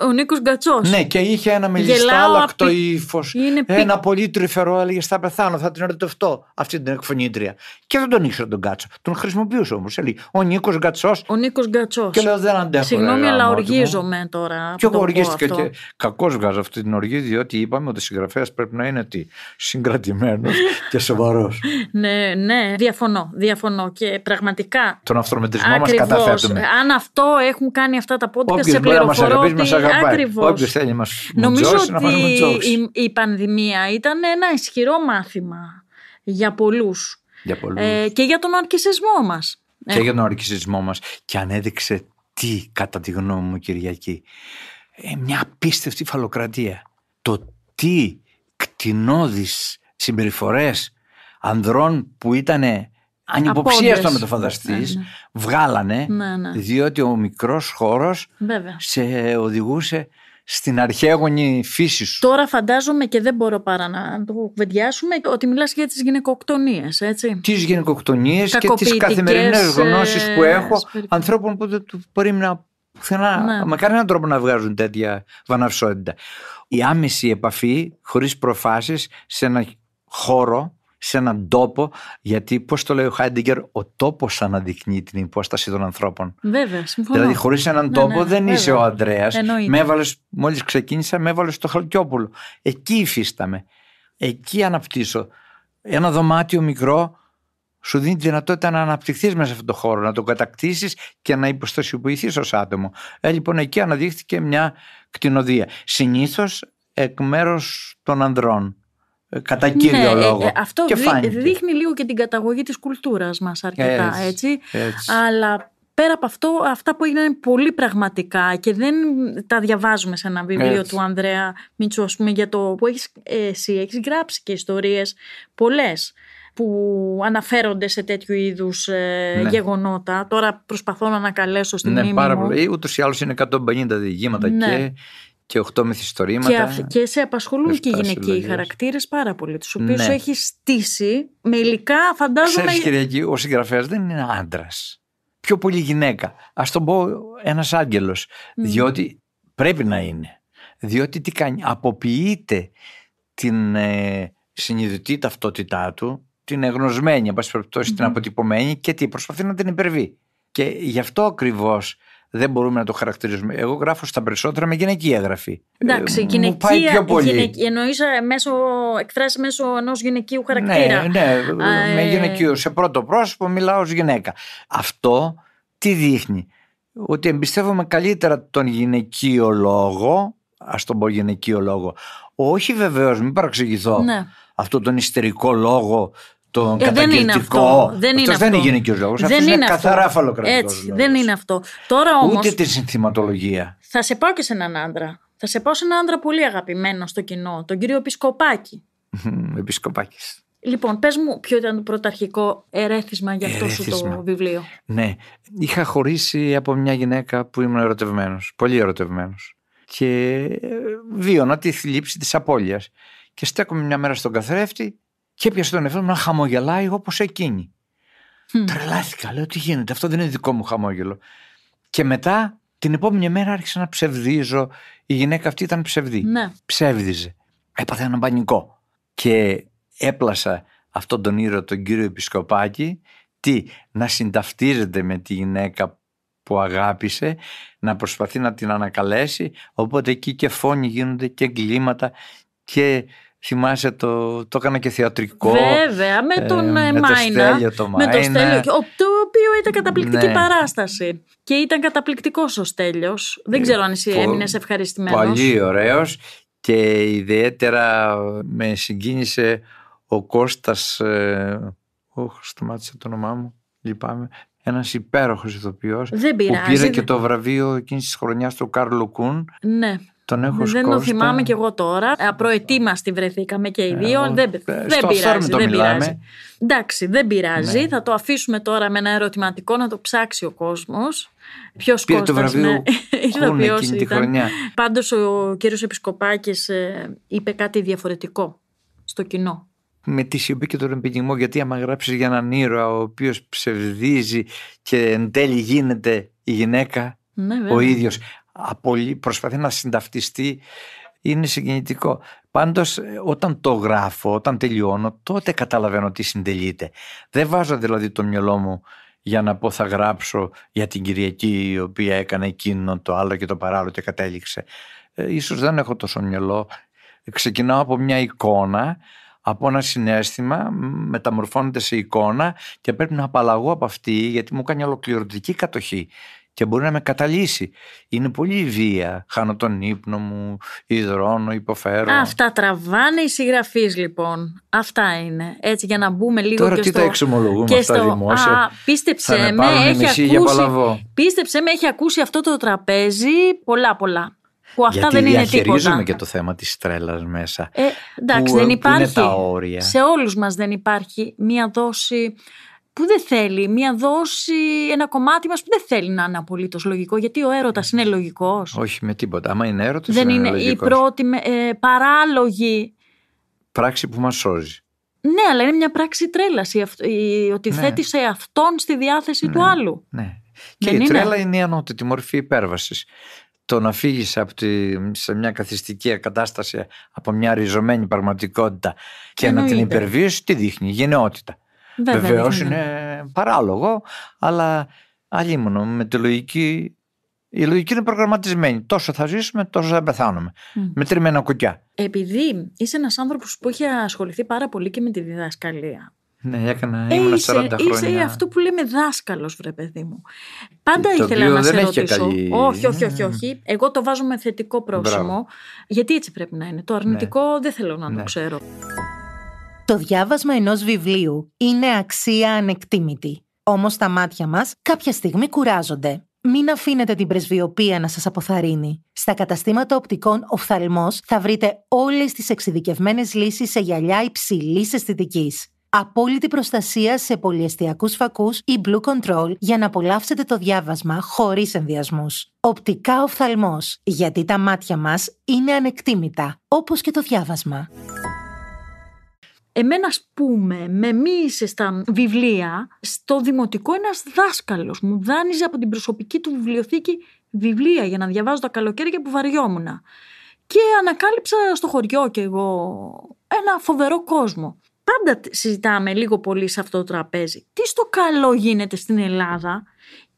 ο Νίκος Γκατσός. Ναι, και είχε ένα μελιστάλακτο απ... ύφος. Ένα πολύ τρυφερό, έλεγε Θα πεθάνω, θα την ερωτευτώ αυτή την εκφωνήτρια. Και δεν τον ήξερα τον Γκάτσο. Τον χρησιμοποιούσε όμως. Ο Νίκος Γκατσός. Ο Νίκος Γκατσός. Και λέω δεν αντέχω. Συγγνώμη, αλλά οργίζομαι τώρα. Και εγώ οργίστηκα. Και... Κακώς βγάζω αυτή την οργή, διότι είπαμε ότι ο συγγραφέας πρέπει να είναι τι. Συγκρατημένος και σοβαρός. ναι, ναι, διαφωνώ. Διαφωνώ. Και πραγματικά. Τον αυτομετρισμό μα καταθέτουμε. Αν αυτό έχουν κάνει αυτά τα πόντα όποιος σε πληροφορώ ότι μας αγαπάει. Ακριβώς. Όποιος θέλει μας Νομίζω ότι η, η πανδημία ήταν ένα ισχυρό μάθημα για πολλούς. Για πολλούς. Ε, και για τον αρκισισμό μας. Και ε. για τον αρκισισμό μας. Και ανέδειξε τι, κατά τη γνώμη μου, Κυριακή. Ε, μια απίστευτη φαλοκρατία. Το τι κτηνώδεις συμπεριφορές ανδρών που ήταν αν με το φανταστεί, βγάλανε, ναι, ναι. διότι ο μικρός χώρος σε οδηγούσε στην αρχαίγονη φύση σου. Τώρα φαντάζομαι και δεν μπορώ παρά να το κουβεντιάσουμε ότι μιλάς για τις γυναικοκτονίες, έτσι. Τις και τις καθημερινές ε, γνώσεις που έχω ε, ανθρώπων που δεν του μπορεί να πουθενά, ναι. με κανέναν τρόπο να βγάζουν τέτοια βαναυσότητα. Η άμεση επαφή χωρίς προφάσεις σε ένα χώρο σε έναν τόπο, γιατί πώς το λέει ο Χάιντιγκερ, ο τόπος αναδεικνύει την υπόσταση των ανθρώπων. Βέβαια, συμφωνώ. Δηλαδή, χωρίς έναν ναι, ναι, τόπο δεν βέβαια. είσαι ο Ανδρέας. Με μόλις ξεκίνησα, με έβαλες στο Χαλκιόπουλο. Εκεί υφίσταμαι. Εκεί αναπτύσσω. Ένα δωμάτιο μικρό σου δίνει τη δυνατότητα να αναπτυχθείς μέσα σε αυτόν τον χώρο, να τον κατακτήσεις και να υποστασιοποιηθείς ως άτομο. Ε, λοιπόν, εκεί αναδείχθηκε μια κτηνοδία. Συνήθως εκ μέρους των ανδρών. Ε, κατά κύριο ναι, ε, λόγο. Ε, αυτό δείχνει λίγο και την καταγωγή της κουλτούρας μας αρκετά, έτσι, Αλλά πέρα από αυτό, αυτά που έγιναν πολύ πραγματικά και δεν τα διαβάζουμε σε ένα βιβλίο του Ανδρέα Μίτσου, ας πούμε, για το που έχεις, εσύ έχεις γράψει και ιστορίες πολλές που αναφέρονται σε τέτοιου είδους ναι. γεγονότα. Τώρα προσπαθώ να ανακαλέσω στην ναι, μνήμη πάρα μου. Ούτως ή άλλως είναι 150 διηγήματα ναι. και και οχτώ μυθιστορήματα. Και, και σε απασχολούν και οι γυναικοί χαρακτήρες πάρα πολύ, τους οποίους ναι. έχεις στήσει με υλικά, φαντάζομαι. Ξέρεις, ε, Κυριακή, ο συγγραφέας δεν είναι άντρας. Πιο πολύ γυναίκα. Ας τον πω ένας άγγελος. Διότι πρέπει να είναι. Διότι τι κάνει, αποποιείται την ε, συνειδητή ταυτότητά του, την εγνωσμένη, εν πάση την αποτυπωμένη και τι, προσπαθεί να την υπερβεί. Και γι' αυτό ακριβώς δεν μπορούμε να το χαρακτηρίζουμε. Εγώ γράφω στα περισσότερα με γυναική έγγραφη. Εντάξει, ε, γυναικεία, μου πάει πιο πολύ. εννοείς ε, μέσω, εκφράσει μέσω ενός γυναικείου ναι, χαρακτήρα. Ναι, ναι με ε, γυναικείο. Σε πρώτο πρόσωπο μιλάω ως γυναίκα. Αυτό τι δείχνει. Ότι εμπιστεύομαι καλύτερα τον γυναικείο λόγο, ας τον πω γυναικείο λόγο, όχι βεβαίως, μην παραξηγηθώ, ναι. αυτό τον ιστερικό λόγο τον ε, δεν είναι αυτό. Δεν είναι, αυτό. δεν είναι λόγο. Δεν είναι, είναι καθαρά φαλοκρατικό. Έτσι, δεν είναι αυτό. Τώρα όμως, Ούτε τη συνθηματολογία. Θα σε πάω και σε έναν άντρα. Θα σε πάω σε έναν άντρα πολύ αγαπημένο στο κοινό, τον κύριο Επισκοπάκη. Επισκοπάκης. Λοιπόν, πες μου, ποιο ήταν το πρωταρχικό ερέθισμα για αυτό σου το βιβλίο. Ναι. Είχα χωρίσει από μια γυναίκα που ήμουν ερωτευμένος. Πολύ ερωτευμένος. Και ε, βίωνα τη θλίψη της απώλειας. Και στέκομαι μια μέρα στον καθρέφτη και έπιασε τον εαυτό μου να χαμογελάει όπως εκείνη. Mm. Τρελάθηκα, λέω τι γίνεται, αυτό δεν είναι δικό μου χαμόγελο. Και μετά την επόμενη μέρα άρχισα να ψευδίζω. Η γυναίκα αυτή ήταν ψευδή. Ναι. Ψεύδιζε. Έπαθε έναν πανικό. Και έπλασα αυτόν τον ήρωα τον κύριο Επισκοπάκη τι, να συνταυτίζεται με τη γυναίκα που αγάπησε, να προσπαθεί να την ανακαλέσει, οπότε εκεί και φόνοι γίνονται και κλίματα και Θυμάσαι το, το έκανα και θεατρικό. Βέβαια, με ε, τον ε, με Το στέλιο, το Μάινα. Με το Στέλιο. Το οποίο ήταν καταπληκτική ναι. παράσταση. Και ήταν καταπληκτικός ο Στέλιος. Δεν ε, ξέρω αν εσύ έμεινες ευχαριστημένος. Πολύ ωραίος. Και ιδιαίτερα με συγκίνησε ο Κώστας, ε, όχι σταμάτησε το όνομά μου, λυπάμαι, ένας υπέροχος ηθοποιός. Που πήρε και το βραβείο εκείνης της χρονιάς του Κάρλο Κούν. Ναι δεν το θυμάμαι και εγώ τώρα. Απροετοίμαστη βρεθήκαμε και οι ε, δύο. Ε, δεν, δεν πειράζει. Δεν πειράζει. Εντάξει, δεν πειράζει. Ναι. Θα το αφήσουμε τώρα με ένα ερωτηματικό να το ψάξει ο κόσμος. Ποιος κόσμο. το βραβείο. Ναι, εκείνη Πάντως ο κύριος Επισκοπάκης ε, είπε κάτι διαφορετικό στο κοινό με τη σιωπή και τον γιατί άμα γράψεις για έναν ήρωα ο οποίος ψευδίζει και εν τέλει γίνεται η γυναίκα ναι, ο ίδιος απολύ, προσπαθεί να συνταυτιστεί είναι συγκινητικό. Πάντως ε, όταν το γράφω, όταν τελειώνω, τότε καταλαβαίνω τι συντελείται. Δεν βάζω δηλαδή το μυαλό μου για να πω θα γράψω για την Κυριακή η οποία έκανε εκείνο το άλλο και το παράλληλο και κατέληξε. Ε, ίσως δεν έχω τόσο μυαλό. Ξεκινάω από μια εικόνα, από ένα συνέστημα, μεταμορφώνεται σε εικόνα και πρέπει να απαλλαγώ από αυτή γιατί μου κάνει ολοκληρωτική κατοχή και μπορεί να με καταλύσει. Είναι πολύ βία. Χάνω τον ύπνο μου, υδρώνω, υποφέρω. Αυτά τραβάνε οι συγγραφείς λοιπόν. Αυτά είναι. Έτσι για να μπούμε λίγο Τώρα και τι τα εξομολογούμε και αυτά στο... δημόσια. Α, πίστεψε με, με έχει ακούσει... Για πίστεψε με, έχει ακούσει αυτό το τραπέζι πολλά πολλά. Που αυτά Γιατί δεν είναι τίποτα. και το θέμα της τρέλας μέσα. Ε, εντάξει, που, δεν υπάρχει. Που είναι τα όρια. Σε όλους μας δεν υπάρχει μία δόση που δεν θέλει, μία δόση, ένα κομμάτι μας που δεν θέλει να είναι απολύτως λογικό. Γιατί ο έρωτας είναι λογικός. Όχι με τίποτα. Άμα είναι έρωτας, δεν είναι, είναι η πρώτη ε, παράλογη. Πράξη που μας σώζει. Ναι, αλλά είναι μια πράξη τρέλας. Ότι ναι. θέτει σε αυτόν στη διάθεση του ναι, άλλου. Ναι. Και η τρέλα είναι η ανώτερη μορφή υπέρβασης. Το να φύγεις σε μια καθιστική κατάσταση από μια ριζωμένη πραγματικότητα και να την υπερβίωσει, τι δείχνει, γενναιότητα. Βεβαίω είναι παράλογο, αλλά αλλήλω με τη λογική. Η λογική είναι προγραμματισμένη. Τόσο θα ζήσουμε, τόσο θα πεθάνουμε. Με τριμμένα κουκιά. Επειδή είσαι ένας άνθρωπος που έχει ασχοληθεί πάρα πολύ και με τη διδασκαλία. Ναι, έκανα. Ε, Ήμουν 40 χρόνια. Είσαι αυτό που λέμε δάσκαλος, βρε παιδί μου. Πάντα ήθελα να σε ρωτήσω. Όχι, όχι, όχι, ναι. όχι. Εγώ το βάζω με θετικό πρόσημο. Γιατί έτσι πρέπει να είναι. Το αρνητικό ναι. δεν θέλω να το ναι. ξέρω. Το διάβασμα ενός βιβλίου είναι αξία ανεκτήμητη. Όμως τα μάτια μας κάποια στιγμή κουράζονται. Μην αφήνετε την πρεσβειοποία να σας αποθαρρύνει. Στα καταστήματα οπτικών οφθαλμός θα βρείτε όλες τις εξειδικευμένες λύσεις σε γυαλιά υψηλής αισθητικής. Απόλυτη προστασία σε πολυεστιακούς φακούς ή Blue Control για να απολαύσετε το διάβασμα χωρίς ενδιασμούς. Οπτικά οφθαλμός, γιατί τα μάτια μας είναι ανεκτήμητα, όπως και το διάβασμα. Εμένα, ας πούμε, με μίλησε στα βιβλία, στο δημοτικό ένας δάσκαλος μου δάνειζε από την προσωπική του βιβλιοθήκη βιβλία για να διαβάζω τα καλοκαίρια που βαριόμουν. Και ανακάλυψα στο χωριό κι εγώ ένα φοβερό κόσμο. Πάντα συζητάμε λίγο πολύ σε αυτό το τραπέζι. Τι στο καλό γίνεται στην Ελλάδα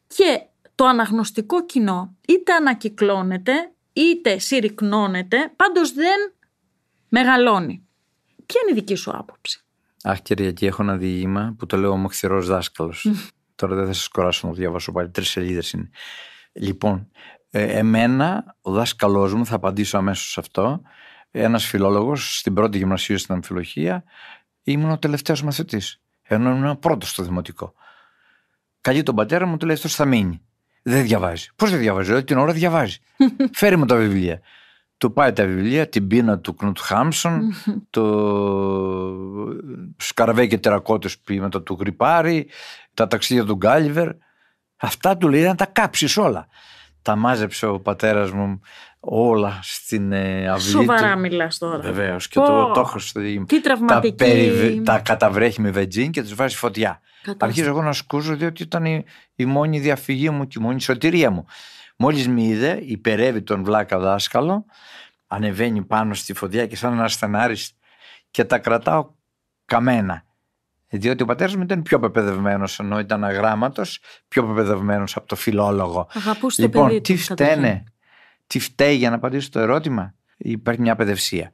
και το αναγνωστικό κοινό είτε ανακυκλώνεται είτε συρρυκνώνεται, πάντως δεν μεγαλώνει. Ποια είναι η δική σου άποψη. Αχ, Κυριακή, έχω ένα διήγημα που το λέω ομοχθηρό δάσκαλο. Τώρα δεν θα σας κοράσω να το διαβάσω πάλι. Τρεις σελίδες είναι. Λοιπόν, ε, εμένα, ο δάσκαλός μου, θα απαντήσω αμέσως σε αυτό. Ένας φιλόλογος στην πρώτη γυμνασίου στην Αμφιλοχία ήμουν ο τελευταίος μαθητής. Ενώ ήμουν πρώτος στο δημοτικό. Καλεί τον πατέρα μου, του λέει αυτός θα μείνει. Δεν διαβάζει. Πώς δεν διαβάζει, Λέω την ώρα διαβάζει. Φέρει μου τα βιβλία του πάει τα βιβλία, την πείνα του Κνούτ το Σκαραβέ και Τερακότες ποίηματα του Γρυπάρη, τα ταξίδια του Γκάλιβερ. Αυτά του λέει να τα κάψεις όλα. Τα μάζεψε ο πατέρας μου όλα στην ε, αυλή Σοβαρά του. μιλάς τώρα. Βεβαίως. Και το, το Τι τραυματική. Τα, περι, τα καταβρέχει με βεντζίν και τους βάζει φωτιά. Αρχίζω εγώ να σκούζω διότι ήταν η, η μόνη διαφυγή μου και η μόνη σωτηρία μου. Μόλις με είδε, υπερεύει τον βλάκα δάσκαλο, ανεβαίνει πάνω στη φωτιά και σαν ένας στενάρι και τα κρατάω καμένα. Διότι ο πατέρας μου ήταν πιο πεπαιδευμένος, ενώ ήταν αγράμματος, πιο πεπαιδευμένος από το φιλόλογο. λοιπόν, τι φταίνε, τι φταίει για να απαντήσω το ερώτημα, υπάρχει μια παιδευσία.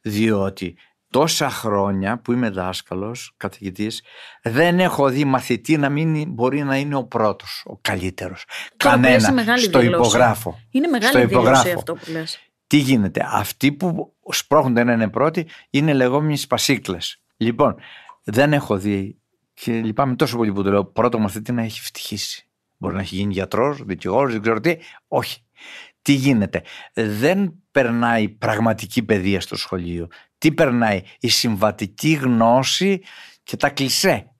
Διότι τόσα χρόνια που είμαι δάσκαλος, καθηγητής, δεν έχω δει μαθητή να μην μπορεί να είναι ο πρώτος, ο καλύτερος. Κανένα. Στο δηλώση. υπογράφω. Είναι μεγάλη στο υπογράφο. αυτό που λες. Τι γίνεται. Αυτοί που σπρώχνονται να είναι πρώτοι είναι λεγόμενοι σπασίκλες. Λοιπόν, δεν έχω δει και λυπάμαι τόσο πολύ που το λέω πρώτο μαθητή να έχει ευτυχήσει. Μπορεί να έχει γίνει γιατρός, δικηγόρος, δεν ξέρω τι. Όχι. Τι γίνεται. Δεν περνάει πραγματική παιδεία στο σχολείο. Τι περνάει η συμβατική γνώση και τα κλισέ.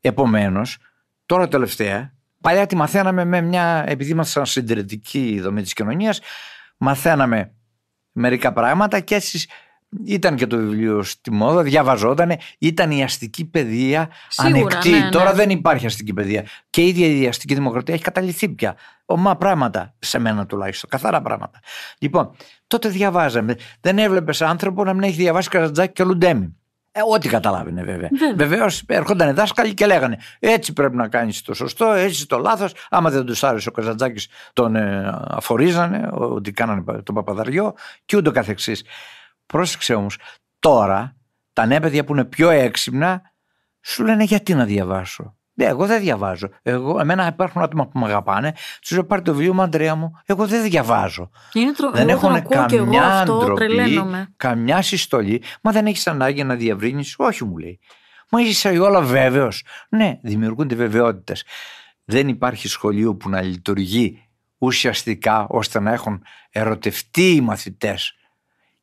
Επομένως, τώρα τελευταία, παλιά τη μαθαίναμε με μια, επειδή ήμασταν συντηρητική δομή της κοινωνίας, μαθαίναμε μερικά πράγματα και έτσι ήταν και το βιβλίο στη μόδα, διαβαζόταν, ήταν η αστική παιδεία Σίγουρα, ανεκτή. Ναι, Τώρα ναι. δεν υπάρχει αστική παιδεία. Και η ίδια η αστική δημοκρατία έχει καταληθεί πια. Ομά πράγματα, σε μένα τουλάχιστον, καθαρά πράγματα. Λοιπόν, τότε διαβάζαμε. Δεν έβλεπες άνθρωπο να μην έχει διαβάσει Καζαντζάκη και Λουντέμι. Ε, ό,τι καταλάβαινε βέβαια. Ναι. Βεβαίως έρχονταν οι δάσκαλοι και λέγανε Έτσι πρέπει να κάνεις το σωστό, έτσι το λάθος. Άμα δεν τους άρεσε ο Καζαντζάκης, τον ε, αφορίζανε, ότι κάνανε τον παπαδαριό και ούτω καθεξής. Πρόσεξε όμως, τώρα τα νέα παιδιά που είναι πιο έξυπνα σου λένε γιατί να διαβάσω. Ναι, εγώ δεν διαβάζω. Εγώ, εμένα υπάρχουν άτομα που με αγαπάνε, τους λέω πάρτε το βιβλίο μου, Αντρέα μου. Εγώ δεν διαβάζω. Είναι τρο... Δεν έχουν καμιά ντροπή, καμιά συστολή. Μα δεν έχεις ανάγκη να διαβρύνεις. Όχι, μου λέει. Μα είσαι όλα βέβαιος. Ναι, δημιουργούνται βεβαιότητες. Δεν υπάρχει σχολείο που να λειτουργεί ουσιαστικά ώστε να έχουν ερωτευτεί οι μαθητές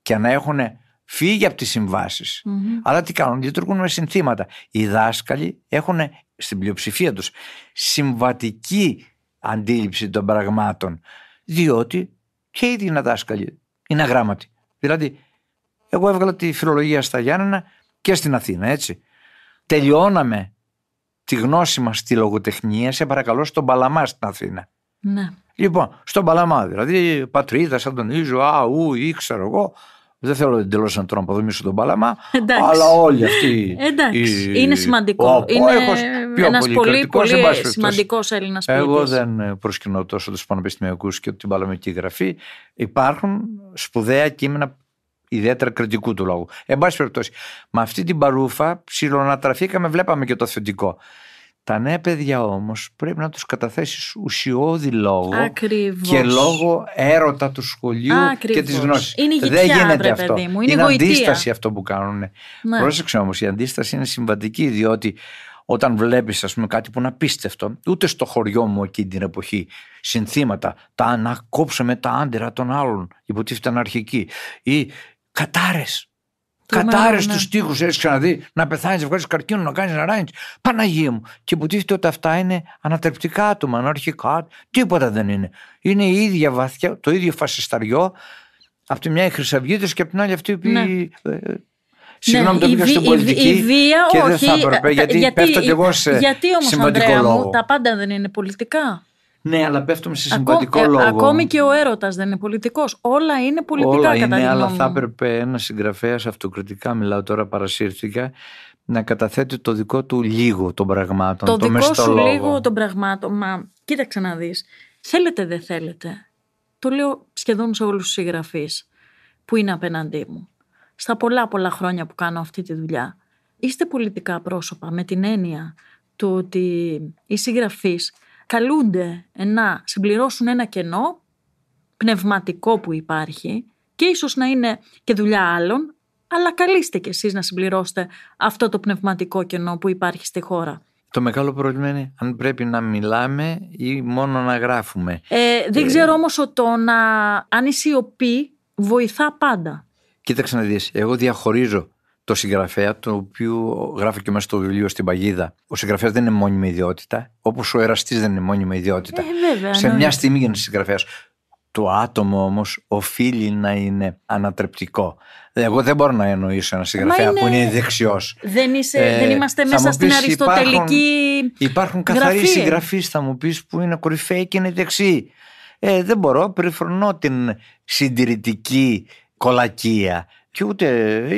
και να έχουν φύγει από τις συμβασεις Αλλά τι κάνουν, λειτουργούν με συνθήματα. Οι δάσκαλοι έχουν στην πλειοψηφία τους συμβατική αντίληψη των πραγμάτων. Διότι και ήδη είναι δάσκαλοι, είναι αγράμματοι. Δηλαδή, εγώ έβγαλα τη φιλολογία στα Γιάννενα και στην Αθήνα, έτσι. Τελειώναμε τη γνώση μας στη λογοτεχνία, σε παρακαλώ, στον Παλαμά στην Αθήνα. Ναι. Λοιπόν, στον Παλαμά, δηλαδή πατρίδα, Α, ΑΟΥ ή ξέρω εγώ, δεν θέλω εντελώς να τον αποδομήσω τον Παλαμά. Εντάξει. Αλλά όλοι αυτοί. Εντάξει. Είναι σημαντικό. Ο είναι ένας πολύ, πολύ σημαντικός Έλληνας ποιητή. Εγώ δεν προσκυνώ τόσο τους πανεπιστημιακούς και την παλαμική γραφή. Υπάρχουν σπουδαία κείμενα ιδιαίτερα κριτικού του λόγου. Εν πάση περιπτώσει, με αυτή την παρούφα ψιλονατραφήκαμε, βλέπαμε και το θετικό. Τα νέα παιδιά όμως πρέπει να τους καταθέσεις ουσιώδη λόγο και λόγο έρωτα του σχολείου και της γνώσης. Δεν γίνεται αυτό. Είναι, αντίσταση αυτό που κάνουν. Ναι. Πρόσεξε όμως, η αντίσταση είναι συμβατική διότι όταν βλέπεις ας πούμε κάτι που είναι απίστευτο, ούτε στο χωριό μου εκείνη την εποχή, συνθήματα, τα ανακόψαμε τα άντερα των άλλων, υποτίθεται αναρχική, ή κατάρες, Κατάρε ναι. τους τείχου, έχεις ξαναδεί να πεθάνεις, να βγάλει καρκίνο, να κάνεις να ράνει. Παναγία μου. Και υποτίθεται ότι αυτά είναι ανατρεπτικά άτομα, αναρχικά. Τίποτα δεν είναι. Είναι η ίδια βαθιά, το ίδιο φασισταριό. Από τη μια οι χρυσαυγίτες και από την άλλη αυτοί ναι. Ε, ναι. Συγγνώμη, ναι, το πήγα στην πολιτική. Η, βία, και όχι, δεν θα έπρεπε, γιατί, γιατί πέφτω κι εγώ σε γιατί όμως, Ανδρέα Μου, τα πάντα δεν είναι πολιτικά. Ναι, αλλά πέφτουμε σε συμβατικό Ακό, ε, λόγο. Ακόμη και ο έρωτας δεν είναι πολιτικός. Όλα είναι πολιτικά Όλα κατά είναι, τη γνώμη αλλά θα έπρεπε ένας συγγραφέας, αυτοκριτικά μιλάω τώρα, παρασύρθηκα, να καταθέτει το δικό του λίγο των πραγμάτων. Το, το δικό σου λόγο. λίγο των πραγμάτων. Μα κοίταξε να δεις. Θέλετε, δεν θέλετε. Το λέω σχεδόν σε όλους τους συγγραφείς που είναι απέναντί μου. Στα πολλά πολλά χρόνια που κάνω αυτή τη δουλειά. Είστε πολιτικά πρόσωπα με την έννοια του ότι οι συγγραφείς καλούνται να συμπληρώσουν ένα κενό πνευματικό που υπάρχει και ίσως να είναι και δουλειά άλλων, αλλά καλείστε κι εσείς να συμπληρώσετε αυτό το πνευματικό κενό που υπάρχει στη χώρα. Το μεγάλο πρόβλημα είναι αν πρέπει να μιλάμε ή μόνο να γράφουμε. Ε, δεν ε, ξέρω όμως ότι το να... αν η σιωπή βοηθά πάντα. Κοίταξε να δεις, εγώ διαχωρίζω το συγγραφέα, το οποίο γράφει και μέσα στο βιβλίο στην παγίδα. Ο συγγραφέας δεν είναι μόνιμη ιδιότητα, όπως ο εραστής δεν είναι μόνιμη ιδιότητα. Ε, Σε ναι, μια ναι. στιγμή γίνεται συγγραφέας. Το άτομο όμως οφείλει να είναι ανατρεπτικό. Εγώ δεν μπορώ να εννοήσω ένα συγγραφέα που είναι δεξιός. Δεν, ε, δεν είμαστε μέσα στην αριστοτελική. Υπάρχουν, υπάρχουν καθαροί συγγραφείς, θα μου πεις, που είναι κορυφαίοι και είναι δεξιοί. Ε, δεν μπορώ, περιφρονώ την συντηρητική κολακία και ούτε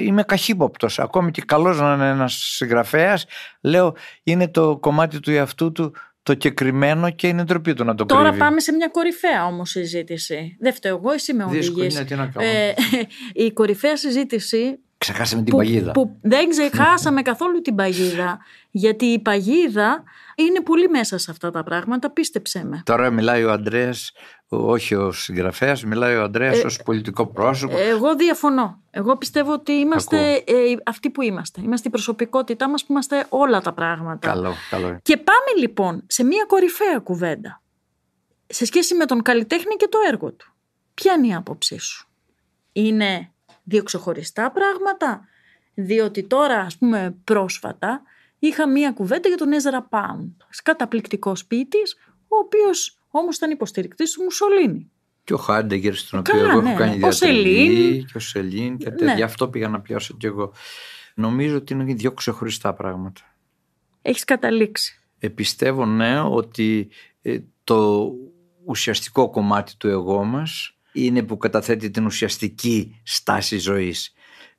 είμαι καχύποπτος. Ακόμη και καλός να είναι ένας συγγραφέας, λέω είναι το κομμάτι του εαυτού του το κεκριμένο και είναι ντροπή του να το Τώρα πάμε σε μια κορυφαία όμως συζήτηση. Δεν φταίω εγώ, εσύ με οδηγείς. Ε, η κορυφαία συζήτηση Ξεχάσαμε την παγίδα. δεν ξεχάσαμε καθόλου την παγίδα. Γιατί η παγίδα είναι πολύ μέσα σε αυτά τα πράγματα, πίστεψέ με. Τώρα μιλάει ο Αντρέα, όχι ο συγγραφέας, μιλάει ο Αντρέα ε, ως πολιτικό πρόσωπο. Εγώ διαφωνώ. Εγώ πιστεύω ότι είμαστε ε, αυτοί που είμαστε. Είμαστε η προσωπικότητά μας που είμαστε όλα τα πράγματα. Καλό, καλό. Και πάμε λοιπόν σε μια κορυφαία κουβέντα. Σε σχέση με τον καλλιτέχνη και το έργο του. Ποια είναι η άποψή σου. Είναι δύο ξεχωριστά πράγματα. Διότι τώρα, ας πούμε, πρόσφατα είχα μία κουβέντα για τον Έζρα Πάουν, καταπληκτικό σπίτι, ο οποίος όμως ήταν υποστηρικτής του Μουσολίνη. Και ο Χάντεγκερ, στον οποίο εγώ έχω ναι, κάνει ναι. και ο Σελήν και τέτοια. Ναι. Αυτό πήγα να πιάσω κι εγώ. Νομίζω ότι είναι δύο ξεχωριστά πράγματα. Έχεις καταλήξει. Επιστεύω, ναι, ότι ε, το ουσιαστικό κομμάτι του εγώ μας είναι που καταθέτει την ουσιαστική στάση ζωής.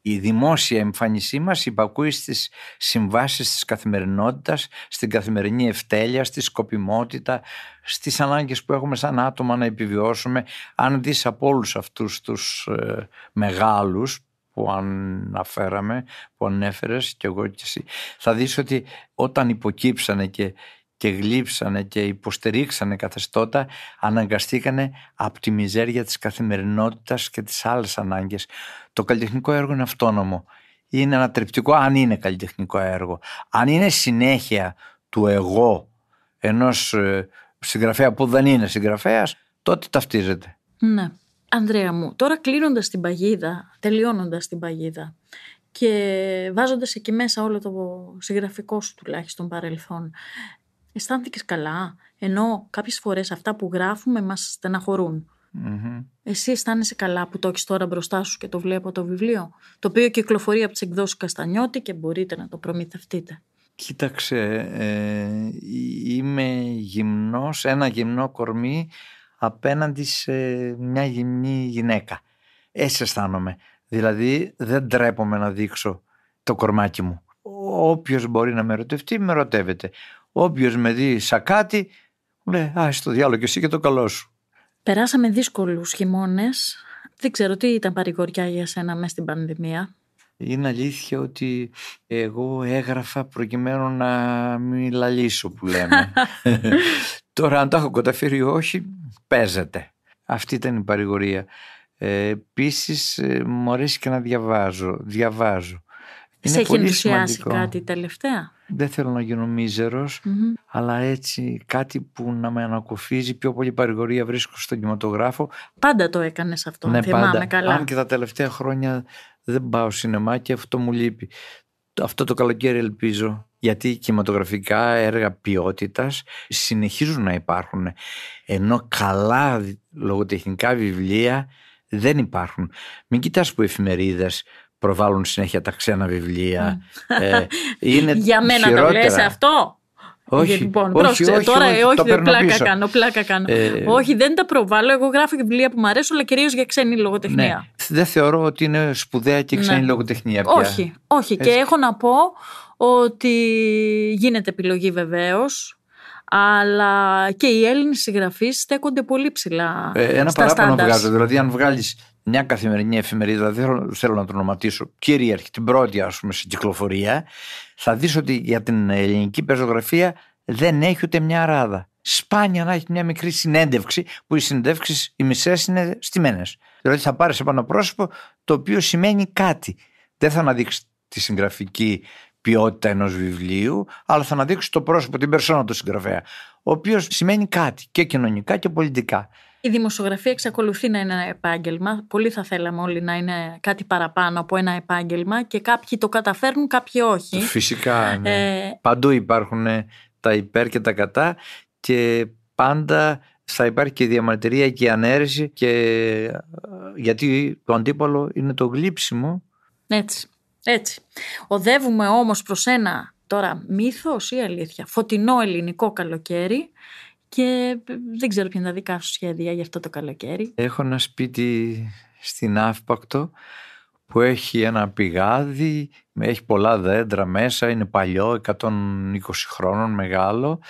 Η δημόσια εμφάνισή μας υπακούει στις συμβάσεις της καθημερινότητας, στην καθημερινή ευτέλεια, στη σκοπιμότητα, στις ανάγκες που έχουμε σαν άτομα να επιβιώσουμε. Αν δεις από όλους αυτούς τους ε, μεγάλους που αναφέραμε, που ανέφερες και εγώ και εσύ, θα δεις ότι όταν υποκύψανε και και γλύψανε και υποστηρίξανε καθεστώτα αναγκαστήκανε από τη μιζέρια της καθημερινότητας και τις άλλες ανάγκες. Το καλλιτεχνικό έργο είναι αυτόνομο. Είναι ανατρεπτικό αν είναι καλλιτεχνικό έργο. Αν είναι συνέχεια του εγώ ενός ε, συγγραφέα που δεν είναι συγγραφέας, τότε ταυτίζεται. Ναι. Ανδρέα μου, τώρα κλείνοντας την παγίδα, τελειώνοντας την παγίδα και βάζοντας εκεί μέσα όλο το συγγραφικό σου τουλάχιστον παρελθόν, αισθάνθηκες καλά. Ενώ κάποιες φορές αυτά που γράφουμε μας στεναχωρουν Εσύ αισθάνεσαι καλά που το έχεις τώρα μπροστά σου και το βλέπω το βιβλίο, το οποίο κυκλοφορεί από τις εκδόσεις Καστανιώτη και μπορείτε να το προμηθευτείτε. Κοίταξε, ε, είμαι γυμνός, ένα γυμνό κορμί απέναντι σε μια γυμνή γυναίκα. Έτσι αισθάνομαι. Δηλαδή δεν τρέπομαι να δείξω το κορμάκι μου. Όποιος μπορεί να με ρωτευτεί, με ρωτεύεται. Όποιος με δει κάτι, μου λέει Α, στο διάλογο και εσύ και το καλό σου. Περάσαμε δύσκολους χειμώνες. Δεν ξέρω τι ήταν παρηγοριά για σένα μέσα στην πανδημία. Είναι αλήθεια ότι εγώ έγραφα προκειμένου να μην λαλήσω που λέμε. Τώρα αν το έχω καταφέρει ή όχι, παίζεται. Αυτή ήταν η παρηγορία. Ε, Επίσης, ε, μου αρέσει και να διαβάζω. Διαβάζω σε έχει ενθουσιάσει κάτι τελευταία. Δεν θέλω να γίνω αλλά έτσι κάτι που να με ανακοφίζει. Πιο πολύ παρηγορία βρίσκω στον κινηματογράφο. Πάντα το έκανες αυτό. Ναι, πάντα. καλά. Αν και τα τελευταία χρόνια δεν πάω σινεμά και αυτό μου λείπει. Αυτό το καλοκαίρι ελπίζω. Γιατί κινηματογραφικά έργα ποιότητας συνεχίζουν να υπάρχουν. Ενώ καλά λογοτεχνικά βιβλία δεν υπάρχουν. Μην κοιτάς που εφημερίδες προβάλλουν συνέχεια τα ξένα βιβλία. ε, είναι Για μένα το λες αυτό. Όχι, λοιπόν, όχι, όχι, τώρα όχι, όχι, όχι δεν πλάκα πίσω. κάνω, πλάκα κάνω. Ε, όχι, δεν τα προβάλλω. Εγώ γράφω βιβλία που μου αρέσουν, αλλά κυρίως για ξένη λογοτεχνία. Ναι. Δεν θεωρώ ότι είναι σπουδαία και ναι. ξένη ναι. λογοτεχνία πια. Όχι, όχι. Έτσι. Και έχω να πω ότι γίνεται επιλογή βεβαίως. Αλλά και οι Έλληνες συγγραφείς στέκονται πολύ ψηλά. Ε, ένα παράπονο βγάζω. Δηλαδή, αν βγάλεις μια καθημερινή εφημερίδα, δεν θέλω να το ονοματίσω, κυρίαρχη, την πρώτη ας πούμε στην κυκλοφορία, θα δεις ότι για την ελληνική πεζογραφία δεν έχει ούτε μια αράδα. Σπάνια να έχει μια μικρή συνέντευξη που οι συνέντευξεις οι μισές είναι στιμένες. Δηλαδή θα πάρεις επάνω πρόσωπο το οποίο σημαίνει κάτι. Δεν θα αναδείξεις τη συγγραφική ποιότητα ενός βιβλίου, αλλά θα αναδείξεις το πρόσωπο, την περσόνα του συγγραφέα, ο οποίος σημαίνει κάτι και κοινωνικά και πολιτικά. Η δημοσιογραφία εξακολουθεί να είναι ένα επάγγελμα. Πολύ θα θέλαμε όλοι να είναι κάτι παραπάνω από ένα επάγγελμα και κάποιοι το καταφέρνουν, κάποιοι όχι. Φυσικά. Ναι. Ε, Παντού υπάρχουν τα υπέρ και τα κατά και πάντα θα υπάρχει και διαμαρτυρία και ανέρεση και γιατί το αντίπαλο είναι το γλύψιμο. Έτσι, έτσι. Οδεύουμε όμως προς ένα τώρα μύθος ή αλήθεια φωτεινό ελληνικό καλοκαίρι και ε, δεν ξέρω ποια είναι τα δικά σου σχέδια για αυτό το καλοκαίρι. Έχω ένα σπίτι στην Αύπακτο που έχει ένα πηγάδι, έχει πολλά δέντρα μέσα, είναι παλιό, 120 χρόνων, μεγάλο.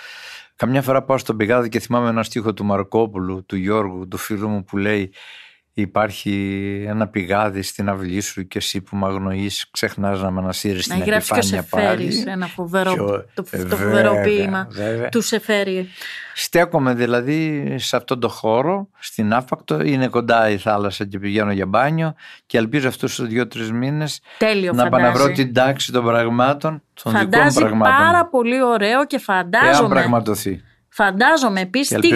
Καμιά φορά πάω στον πηγάδι και θυμάμαι ένα στίχο του Μαρκόπουλου, του Γιώργου, του φίλου μου που λέει υπάρχει ένα πηγάδι στην αυλή σου και εσύ που με αγνοείς ξεχνάς να με ανασύρεις την επιφάνεια Να γράψει και ένα φοβερό, το, φοβερό ποίημα του Σεφέρι. Στέκομαι δηλαδή σε αυτόν τον χώρο, στην Άφακτο, είναι κοντά η θάλασσα και πηγαίνω για μπάνιο και ελπίζω αυτου τους δυο τρει μήνες να παναβρώ την τάξη των πραγμάτων, των φαντάζει δικών πραγμάτων. πάρα πολύ ωραίο και φαντάζομαι... Εάν πραγματοθεί. Φαντάζομαι επίσης τι,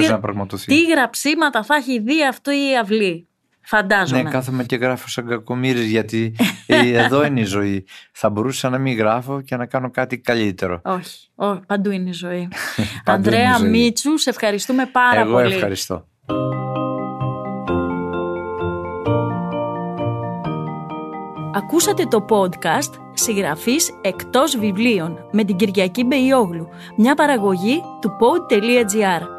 τι γραψίματα θα έχει δει αυτή η αυλή. Φαντάζομαι. Ναι, κάθομαι και γράφω σαν κακομίρι, γιατί ε, εδώ είναι η ζωή. Θα μπορούσα να μην γράφω και να κάνω κάτι καλύτερο. Όχι, ό, παντού είναι η ζωή. Ανδρέα Μίτσου, σε ευχαριστούμε πάρα πολύ. Εγώ ευχαριστώ. Ακούσατε το podcast «Συγγραφής εκτός βιβλίων» με την Κυριακή Μπεϊόγλου, μια παραγωγή του pod.gr.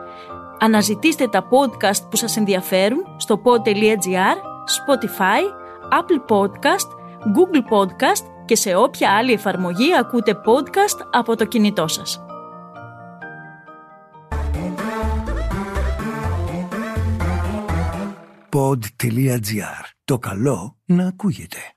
Αναζητήστε τα podcast που σας ενδιαφέρουν στο pod.gr, Spotify, Apple Podcast, Google Podcast και σε όποια άλλη εφαρμογή ακούτε podcast από το κινητό σας. Pod.gr. Το καλό να ακούγεται.